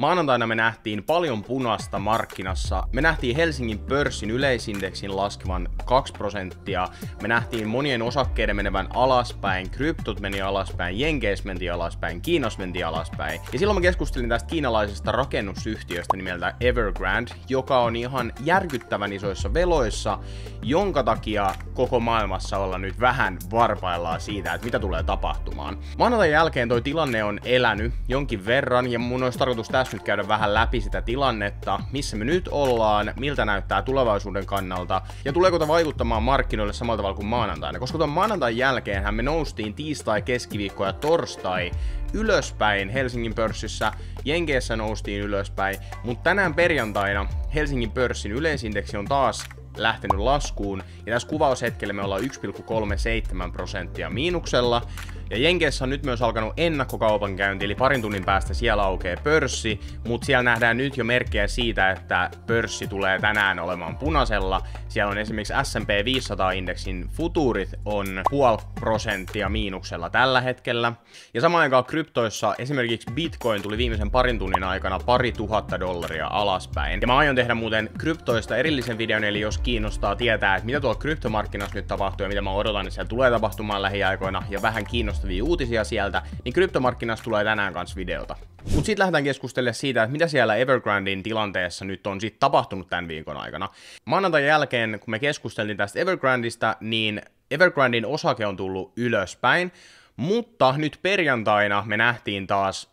Maanantaina me nähtiin paljon punasta markkinassa. Me nähtiin Helsingin pörssin yleisindeksin laskevan 2 prosenttia. Me nähtiin monien osakkeiden menevän alaspäin. Kryptot meni alaspäin, Jenkeis meni alaspäin, Kiinas meni alaspäin. Ja silloin mä keskustelin tästä kiinalaisesta rakennusyhtiöstä nimeltä Evergrande, joka on ihan järkyttävän isoissa veloissa, jonka takia koko maailmassa olla nyt vähän varpaillaan siitä, että mitä tulee tapahtumaan. Maanantain jälkeen toi tilanne on elänyt jonkin verran ja mun olisi tarkoitus tässä pitäisi nyt käydä vähän läpi sitä tilannetta, missä me nyt ollaan, miltä näyttää tulevaisuuden kannalta, ja tuleeko tämä vaikuttamaan markkinoille samalla tavalla kuin maanantaina, koska tuon maanantain jälkeen me noustiin tiistai, keskiviikko ja torstai ylöspäin Helsingin pörssissä, Jenkeissä noustiin ylöspäin, mutta tänään perjantaina Helsingin pörssin yleisindeksi on taas lähtenyt laskuun, ja tässä kuvaushetkellä me ollaan 1,37 prosenttia miinuksella, ja Jenkeissä on nyt myös alkanut ennakkokaupankäynti, eli parin tunnin päästä siellä aukeaa pörssi, mutta siellä nähdään nyt jo merkkejä siitä, että pörssi tulee tänään olemaan punaisella. Siellä on esimerkiksi S&P 500-indeksin futurit on puoli prosenttia miinuksella tällä hetkellä. Ja samaan aikaan kryptoissa esimerkiksi Bitcoin tuli viimeisen parin tunnin aikana pari tuhatta dollaria alaspäin. Ja mä aion tehdä muuten kryptoista erillisen videon, eli jos kiinnostaa tietää, että mitä tuolla kryptomarkkinassa nyt tapahtuu ja mitä mä odotan, että siellä tulee tapahtumaan lähiaikoina ja vähän kiinnostaa kiinnostavia uutisia sieltä, niin kryptomarkkinasta tulee tänään kanssa videota. Mutta sitten lähdetään keskustelemaan siitä, että mitä siellä Evergrandin tilanteessa nyt on sitten tapahtunut tämän viikon aikana. Maanantain jälkeen, kun me keskusteltiin tästä Evergrandista, niin Evergrandin osake on tullut ylöspäin, mutta nyt perjantaina me nähtiin taas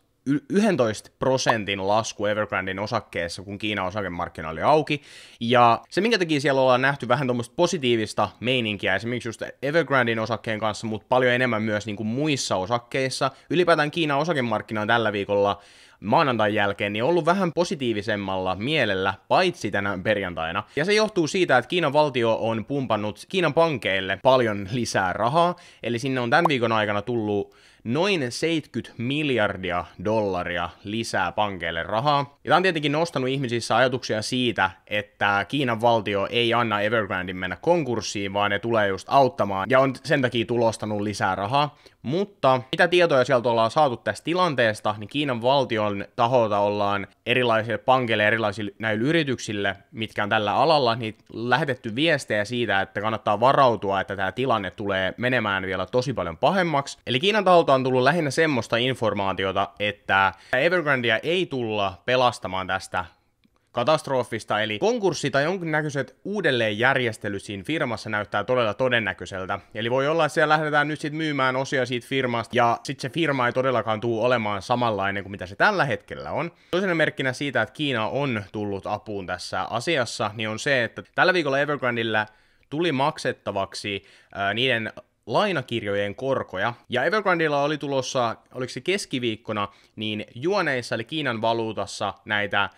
11 prosentin lasku Evergrandin osakkeessa, kun Kiinan osakemarkkina oli auki. Ja se, minkä takia siellä ollaan nähty vähän tuommoista positiivista meininkiä, esimerkiksi just Evergrandin osakkeen kanssa, mutta paljon enemmän myös niin kuin muissa osakkeissa. Ylipäätään Kiinan osakemarkkina on tällä viikolla maanantain jälkeen, niin ollut vähän positiivisemmalla mielellä, paitsi tänä perjantaina. Ja se johtuu siitä, että Kiinan valtio on pumpannut Kiinan pankeille paljon lisää rahaa, eli sinne on tämän viikon aikana tullut noin 70 miljardia dollaria lisää pankeille rahaa. Ja tämä on tietenkin nostanut ihmisissä ajatuksia siitä, että Kiinan valtio ei anna Evergrandin mennä konkurssiin, vaan ne tulee just auttamaan ja on sen takia tulostanut lisää rahaa. Mutta mitä tietoja sieltä ollaan saatu tästä tilanteesta, niin Kiinan valtion taholta ollaan erilaisille pankeille, erilaisille näille yrityksille, mitkä on tällä alalla, niin lähetetty viestejä siitä, että kannattaa varautua, että tämä tilanne tulee menemään vielä tosi paljon pahemmaksi. Eli Kiinan taholta taholta on tullut lähinnä semmoista informaatiota, että Evergrandea ei tulla pelastamaan tästä katastrofista, eli konkurssi tai jonkinnäköiset uudelleenjärjestely siinä firmassa näyttää todella todennäköiseltä. Eli voi olla, että siellä lähdetään nyt sitten myymään osia siitä firmasta, ja sitten se firma ei todellakaan tule olemaan samanlainen kuin mitä se tällä hetkellä on. Toisena merkkinä siitä, että Kiina on tullut apuun tässä asiassa, niin on se, että tällä viikolla Evergrandilla tuli maksettavaksi ää, niiden lainakirjojen korkoja. Ja Evergrandilla oli tulossa, oliko se keskiviikkona, niin juoneissa eli Kiinan valuutassa näitä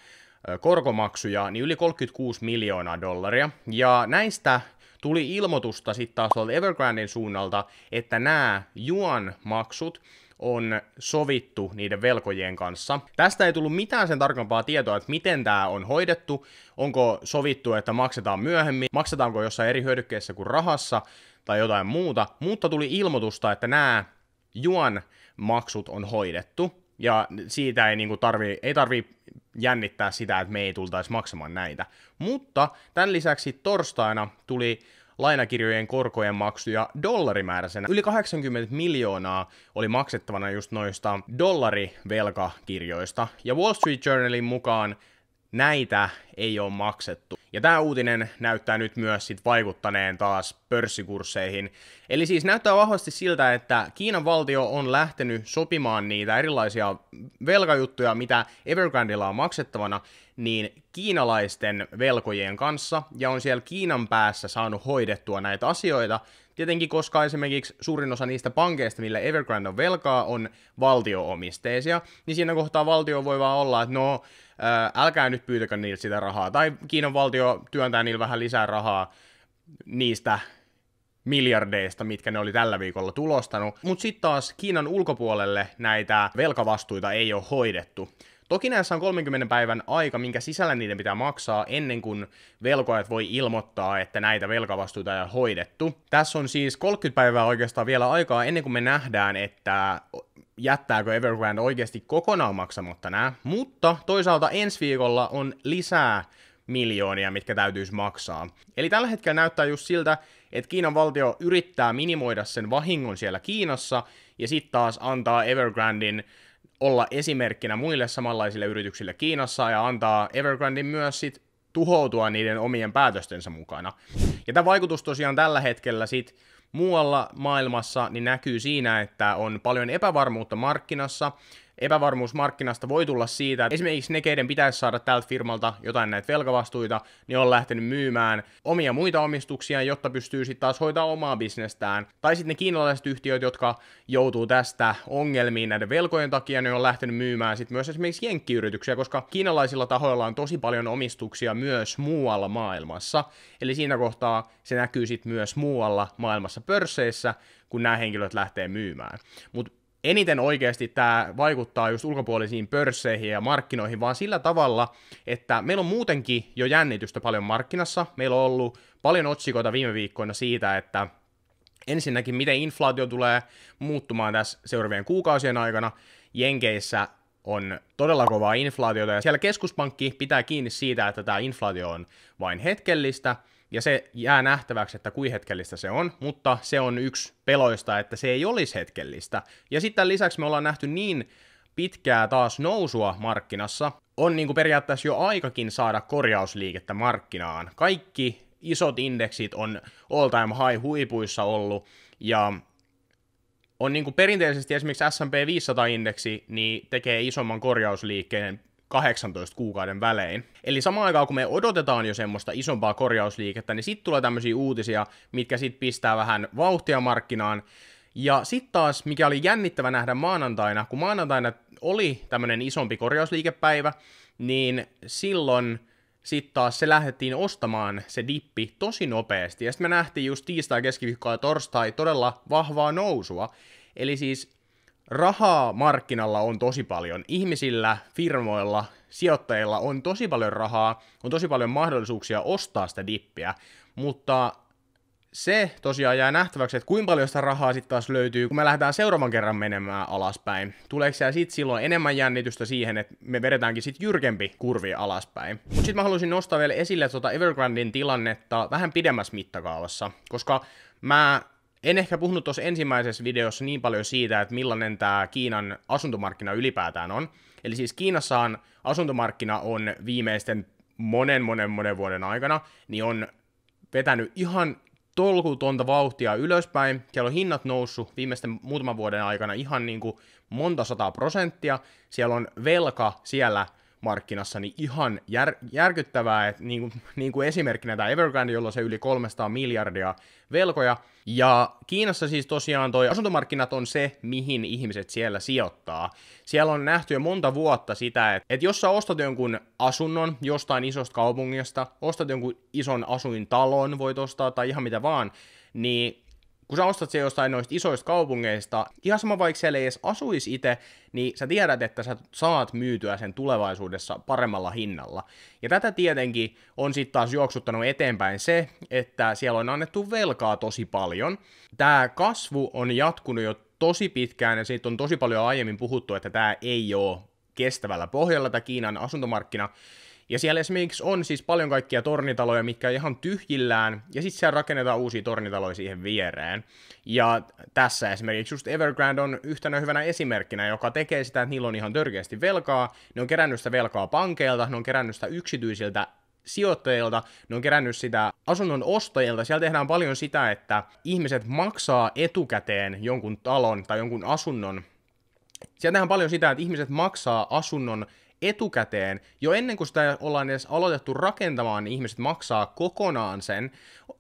korkomaksuja, niin yli 36 miljoonaa dollaria. Ja näistä tuli ilmoitusta sitten taas tuolta Evergranden suunnalta, että nämä juon maksut on sovittu niiden velkojien kanssa. Tästä ei tullut mitään sen tarkempaa tietoa, että miten tämä on hoidettu, onko sovittu, että maksetaan myöhemmin, maksetaanko jossain eri hyödykkeessä kuin rahassa, tai jotain muuta, mutta tuli ilmoitusta, että nämä juon maksut on hoidettu, ja siitä ei, niinku tarvi, ei tarvi jännittää sitä, että me ei tultaisi maksamaan näitä. Mutta tämän lisäksi torstaina tuli lainakirjojen korkojen maksuja dollarimääräisenä. Yli 80 miljoonaa oli maksettavana just noista dollarivelkakirjoista. Ja Wall Street Journalin mukaan näitä ei ole maksettu. Ja tämä uutinen näyttää nyt myös sit vaikuttaneen taas pörssikursseihin. Eli siis näyttää vahvasti siltä, että Kiinan valtio on lähtenyt sopimaan niitä erilaisia velkajuttuja, mitä Evergrandilla on maksettavana, niin kiinalaisten velkojen kanssa, ja on siellä Kiinan päässä saanut hoidettua näitä asioita, Tietenkin, koska esimerkiksi suurin osa niistä pankeista, millä Evergrande on velkaa, on valtioomisteisia, niin siinä kohtaa valtio voi vaan olla, että no, älkää nyt pyytäkö niiltä sitä rahaa, tai Kiinan valtio työntää niillä vähän lisää rahaa niistä miljardeista, mitkä ne oli tällä viikolla tulostanut. Mutta sitten taas Kiinan ulkopuolelle näitä velkavastuita ei ole hoidettu. Toki näissä on 30 päivän aika, minkä sisällä niiden pitää maksaa ennen kuin velkojat voi ilmoittaa, että näitä velkavastuita ei ole hoidettu. Tässä on siis 30 päivää oikeastaan vielä aikaa ennen kuin me nähdään, että jättääkö Evergrande oikeasti kokonaan maksamatta nämä, mutta toisaalta ensi viikolla on lisää miljoonia, mitkä täytyisi maksaa. Eli tällä hetkellä näyttää just siltä, että Kiinan valtio yrittää minimoida sen vahingon siellä Kiinassa, ja sitten taas antaa Evergrandin olla esimerkkinä muille samanlaisille yrityksille Kiinassa ja antaa Evergrandin myös sit tuhoutua niiden omien päätöstensä mukana. Ja tämä vaikutus tosiaan tällä hetkellä sit muualla maailmassa niin näkyy siinä, että on paljon epävarmuutta markkinassa, epävarmuus markkinasta voi tulla siitä, että esimerkiksi ne, keiden pitäisi saada tältä firmalta jotain näitä velkavastuita, niin on lähtenyt myymään omia muita omistuksia, jotta pystyy sitten taas hoitaa omaa bisnestään. Tai sitten ne kiinalaiset yhtiöt, jotka joutuu tästä ongelmiin näiden velkojen takia, niin on lähtenyt myymään sitten myös esimerkiksi jenkkiyrityksiä, koska kiinalaisilla tahoilla on tosi paljon omistuksia myös muualla maailmassa. Eli siinä kohtaa se näkyy sitten myös muualla maailmassa pörsseissä, kun nämä henkilöt lähtee myymään. Mutta eniten oikeasti tämä vaikuttaa just ulkopuolisiin pörsseihin ja markkinoihin, vaan sillä tavalla, että meillä on muutenkin jo jännitystä paljon markkinassa. Meillä on ollut paljon otsikoita viime viikkoina siitä, että ensinnäkin miten inflaatio tulee muuttumaan tässä seuraavien kuukausien aikana. Jenkeissä on todella kovaa inflaatiota ja siellä keskuspankki pitää kiinni siitä, että tämä inflaatio on vain hetkellistä – ja se jää nähtäväksi, että kuin hetkellistä se on, mutta se on yksi peloista, että se ei olisi hetkellistä. Ja sitten lisäksi me ollaan nähty niin pitkää taas nousua markkinassa, on niin kuin periaatteessa jo aikakin saada korjausliikettä markkinaan. Kaikki isot indeksit on all-time high huipuissa ollut, ja on niin kuin perinteisesti esimerkiksi S&P 500-indeksi niin tekee isomman korjausliikkeen 18 kuukauden välein. Eli samaan aikaan, kun me odotetaan jo semmoista isompaa korjausliikettä, niin sitten tulee tämmöisiä uutisia, mitkä sitten pistää vähän vauhtia markkinaan. Ja sitten taas, mikä oli jännittävä nähdä maanantaina, kun maanantaina oli tämmöinen isompi korjausliikepäivä, niin silloin sitten taas se lähdettiin ostamaan se dippi tosi nopeasti. Ja sitten me nähtiin just tiistai, keskiviikko ja torstai todella vahvaa nousua. Eli siis rahaa markkinalla on tosi paljon. Ihmisillä, firmoilla, sijoittajilla on tosi paljon rahaa, on tosi paljon mahdollisuuksia ostaa sitä dippiä, mutta se tosiaan jää nähtäväksi, että kuinka paljon sitä rahaa sitten taas löytyy, kun me lähdetään seuraavan kerran menemään alaspäin. Tuleeko siellä sitten silloin enemmän jännitystä siihen, että me vedetäänkin sitten jyrkempi kurvi alaspäin. Mutta sitten mä haluaisin nostaa vielä esille tuota Evergrandin tilannetta vähän pidemmässä mittakaavassa, koska mä en ehkä puhunut tuossa ensimmäisessä videossa niin paljon siitä, että millainen tämä Kiinan asuntomarkkina ylipäätään on. Eli siis Kiinassaan asuntomarkkina on viimeisten monen, monen, monen vuoden aikana, niin on vetänyt ihan tolkutonta vauhtia ylöspäin. Siellä on hinnat noussut viimeisten muutaman vuoden aikana ihan niin kuin monta sataa prosenttia. Siellä on velka siellä – markkinassa, niin ihan jär, järkyttävää, että niin kuin, niin kuin esimerkkinä tämä Evergrande, jolla on se yli 300 miljardia velkoja, ja Kiinassa siis tosiaan toi asuntomarkkinat on se, mihin ihmiset siellä sijoittaa. Siellä on nähty jo monta vuotta sitä, että, että jos sä ostat jonkun asunnon jostain isosta kaupungista, ostat jonkun ison asuintalon, voit ostaa tai ihan mitä vaan, niin kun sä ostat se jostain noista isoista kaupungeista, ihan sama vaikka siellä ei edes asuisi itse, niin sä tiedät, että sä saat myytyä sen tulevaisuudessa paremmalla hinnalla. Ja tätä tietenkin on sitten taas juoksuttanut eteenpäin se, että siellä on annettu velkaa tosi paljon. Tämä kasvu on jatkunut jo tosi pitkään ja siitä on tosi paljon aiemmin puhuttu, että tämä ei ole kestävällä pohjalla, tämä Kiinan asuntomarkkina, ja siellä esimerkiksi on siis paljon kaikkia tornitaloja, mitkä on ihan tyhjillään, ja sitten siellä rakennetaan uusia tornitaloja siihen viereen. Ja tässä esimerkiksi just Evergrande on yhtenä hyvänä esimerkkinä, joka tekee sitä, että niillä on ihan törkeästi velkaa, ne on kerännyt sitä velkaa pankeilta, ne on kerännyt sitä yksityisiltä sijoittajilta, ne on kerännyt sitä asunnon ostajilta. Siellä tehdään paljon sitä, että ihmiset maksaa etukäteen jonkun talon tai jonkun asunnon. Siellä tehdään paljon sitä, että ihmiset maksaa asunnon etukäteen, jo ennen kuin sitä ollaan edes aloitettu rakentamaan, niin ihmiset maksaa kokonaan sen.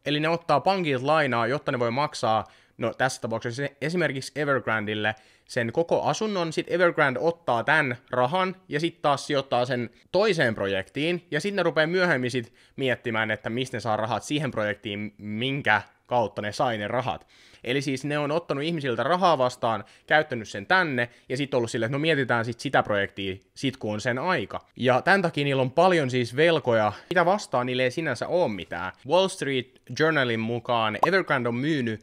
Eli ne ottaa pankilta lainaa, jotta ne voi maksaa, no tässä tapauksessa esimerkiksi Evergrandille, sen koko asunnon, sitten Evergrande ottaa tämän rahan ja sitten taas sijoittaa sen toiseen projektiin, ja sitten ne rupeaa myöhemmin sit miettimään, että mistä ne saa rahat siihen projektiin, minkä kautta ne sai ne rahat. Eli siis ne on ottanut ihmisiltä rahaa vastaan, käyttänyt sen tänne, ja sitten ollut silleen, että no mietitään sit sitä projektia, sit kun on sen aika. Ja tämän takia niillä on paljon siis velkoja, mitä vastaan niille ei sinänsä ole mitään. Wall Street Journalin mukaan Evergrande on myynyt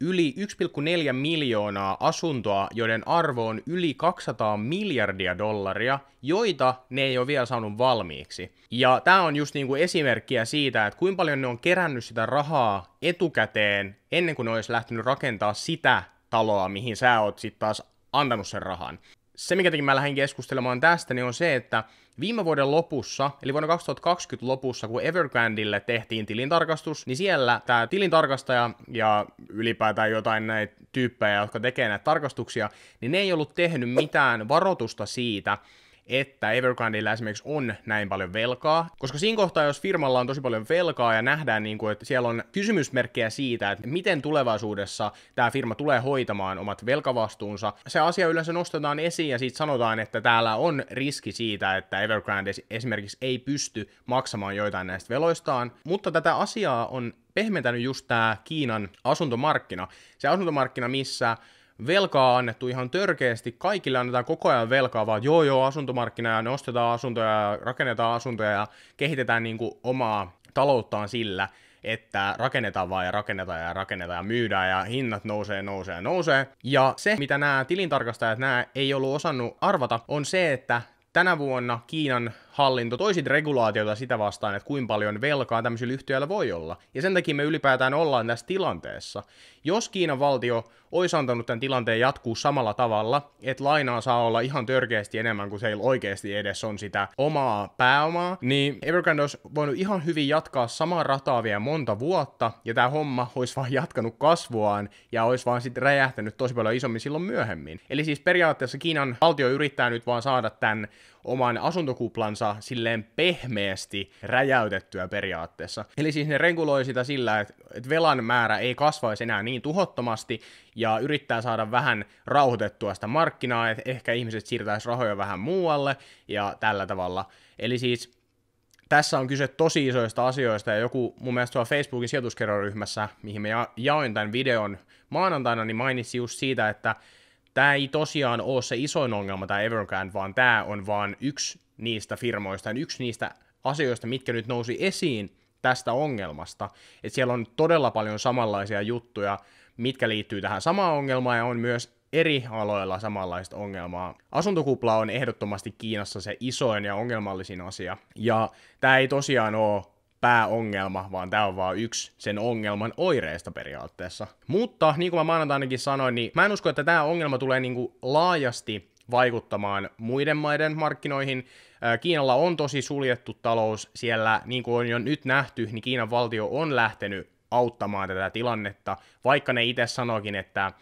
yli 1,4 miljoonaa asuntoa, joiden arvo on yli 200 miljardia dollaria, joita ne ei ole vielä saanut valmiiksi. Ja tämä on just niinku esimerkkiä siitä, että kuinka paljon ne on kerännyt sitä rahaa etukäteen ennen kuin ne olisi lähtenyt rakentaa sitä taloa, mihin sä oot sitten taas antanut sen rahan se, mikä takia mä lähdin keskustelemaan tästä, niin on se, että viime vuoden lopussa, eli vuonna 2020 lopussa, kun Evergrandille tehtiin tilintarkastus, niin siellä tämä tilintarkastaja ja ylipäätään jotain näitä tyyppejä, jotka tekee näitä tarkastuksia, niin ne ei ollut tehnyt mitään varoitusta siitä, että Evergrandilla esimerkiksi on näin paljon velkaa, koska siinä kohtaa, jos firmalla on tosi paljon velkaa ja nähdään, niin kuin, että siellä on kysymysmerkkejä siitä, että miten tulevaisuudessa tämä firma tulee hoitamaan omat velkavastuunsa, se asia yleensä nostetaan esiin ja siitä sanotaan, että täällä on riski siitä, että Evergrande esimerkiksi ei pysty maksamaan joitain näistä veloistaan, mutta tätä asiaa on pehmentänyt just tämä Kiinan asuntomarkkina. Se asuntomarkkina, missä velkaa annettu ihan törkeästi, kaikille annetaan koko ajan velkaa, vaan joo joo asuntomarkkina ja nostetaan asuntoja ja rakennetaan asuntoja ja kehitetään niin kuin omaa talouttaan sillä, että rakennetaan vaan ja rakennetaan ja rakennetaan ja myydään ja hinnat nousee, nousee, nousee. Ja se, mitä nämä tilintarkastajat nämä ei ollut osannut arvata, on se, että tänä vuonna Kiinan hallinto toisit regulaatiota sitä vastaan, että kuinka paljon velkaa tämmöisillä yhtiöillä voi olla. Ja sen takia me ylipäätään ollaan tässä tilanteessa. Jos Kiinan valtio olisi antanut tämän tilanteen jatkuu samalla tavalla, että lainaa saa olla ihan törkeästi enemmän kuin seillä oikeasti edes on sitä omaa pääomaa, niin Evergrande olisi voinut ihan hyvin jatkaa samaa rataa vielä monta vuotta, ja tämä homma olisi vaan jatkanut kasvuaan, ja olisi vaan sitten räjähtänyt tosi paljon isommin silloin myöhemmin. Eli siis periaatteessa Kiinan valtio yrittää nyt vaan saada tämän oman asuntokuplansa silleen pehmeästi räjäytettyä periaatteessa. Eli siis ne reguloi sitä sillä, että velan määrä ei kasvaisi enää niin tuhottomasti, ja yrittää saada vähän rauhoitettua sitä markkinaa, että ehkä ihmiset siirtäisi rahoja vähän muualle, ja tällä tavalla. Eli siis tässä on kyse tosi isoista asioista, ja joku mun mielestä tuolla Facebookin sijoituskerroryhmässä, mihin mä jaoin tämän videon maanantaina, niin mainitsi just siitä, että Tämä ei tosiaan ole se isoin ongelma, tämä Evergrande, vaan tämä on vaan yksi niistä firmoista, yksi niistä asioista, mitkä nyt nousi esiin tästä ongelmasta. Et siellä on todella paljon samanlaisia juttuja, mitkä liittyy tähän samaan ongelmaan ja on myös eri aloilla samanlaista ongelmaa. Asuntokupla on ehdottomasti Kiinassa se isoin ja ongelmallisin asia, ja tämä ei tosiaan ole pääongelma, vaan tämä on vaan yksi sen ongelman oireista periaatteessa. Mutta niin kuin mä maanantainakin sanoin, niin mä en usko, että tämä ongelma tulee niin kuin laajasti vaikuttamaan muiden maiden markkinoihin. Kiinalla on tosi suljettu talous siellä, niin kuin on jo nyt nähty, niin Kiinan valtio on lähtenyt auttamaan tätä tilannetta, vaikka ne itse sanoikin, että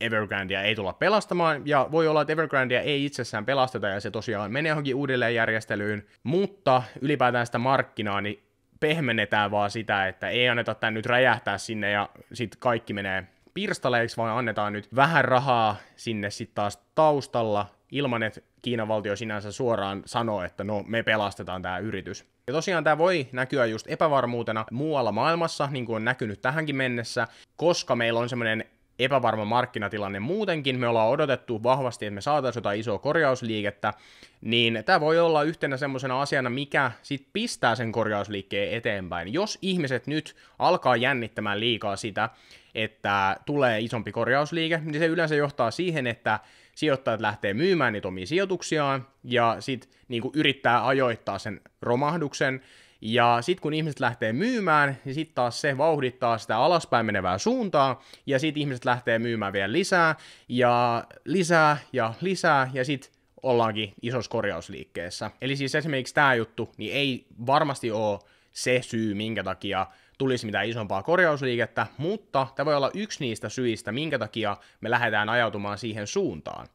Evergrandia ei tulla pelastamaan, ja voi olla, että Evergrandia ei itsessään pelasteta, ja se tosiaan menee johonkin uudelleen järjestelyyn, mutta ylipäätään sitä markkinaa, niin pehmennetään vaan sitä, että ei anneta tämän nyt räjähtää sinne ja sitten kaikki menee pirstaleiksi, vaan annetaan nyt vähän rahaa sinne sitten taas taustalla ilman, että Kiinan valtio sinänsä suoraan sanoo, että no me pelastetaan tämä yritys. Ja tosiaan tämä voi näkyä just epävarmuutena muualla maailmassa, niin kuin on näkynyt tähänkin mennessä, koska meillä on semmoinen epävarma markkinatilanne muutenkin, me ollaan odotettu vahvasti, että me saataisiin jotain isoa korjausliikettä, niin tämä voi olla yhtenä semmoisena asiana, mikä sit pistää sen korjausliikkeen eteenpäin. Jos ihmiset nyt alkaa jännittämään liikaa sitä, että tulee isompi korjausliike, niin se yleensä johtaa siihen, että sijoittajat lähtee myymään niitä omia sijoituksiaan ja sitten niin yrittää ajoittaa sen romahduksen, ja sitten kun ihmiset lähtee myymään, niin sitten taas se vauhdittaa sitä alaspäin menevää suuntaa, ja sitten ihmiset lähtee myymään vielä lisää, ja lisää, ja lisää, ja sitten ollaankin isossa korjausliikkeessä. Eli siis esimerkiksi tämä juttu, niin ei varmasti ole se syy, minkä takia tulisi mitään isompaa korjausliikettä, mutta tämä voi olla yksi niistä syistä, minkä takia me lähdetään ajautumaan siihen suuntaan.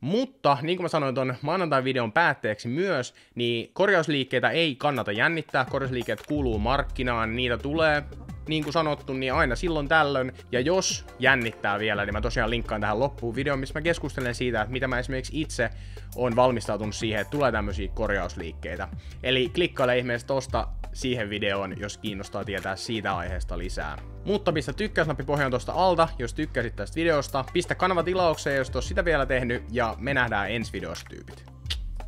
Mutta niin kuin mä sanoin tuon maanantai-videon päätteeksi myös, niin korjausliikkeitä ei kannata jännittää. Korjausliikkeet kuuluu markkinaan, niitä tulee niin kuin sanottu, niin aina silloin tällöin. Ja jos jännittää vielä, niin mä tosiaan linkkaan tähän loppuun videoon, missä mä keskustelen siitä, että mitä mä esimerkiksi itse on valmistautunut siihen, että tulee tämmöisiä korjausliikkeitä. Eli klikkaile ihmeessä tosta siihen videoon, jos kiinnostaa tietää siitä aiheesta lisää. Mutta pistä tykkäysnappi pohjaan tuosta alta, jos tykkäsit tästä videosta. Pistä kanava tilaukseen, jos et sitä vielä tehnyt, ja me nähdään ensi videossa tyypit.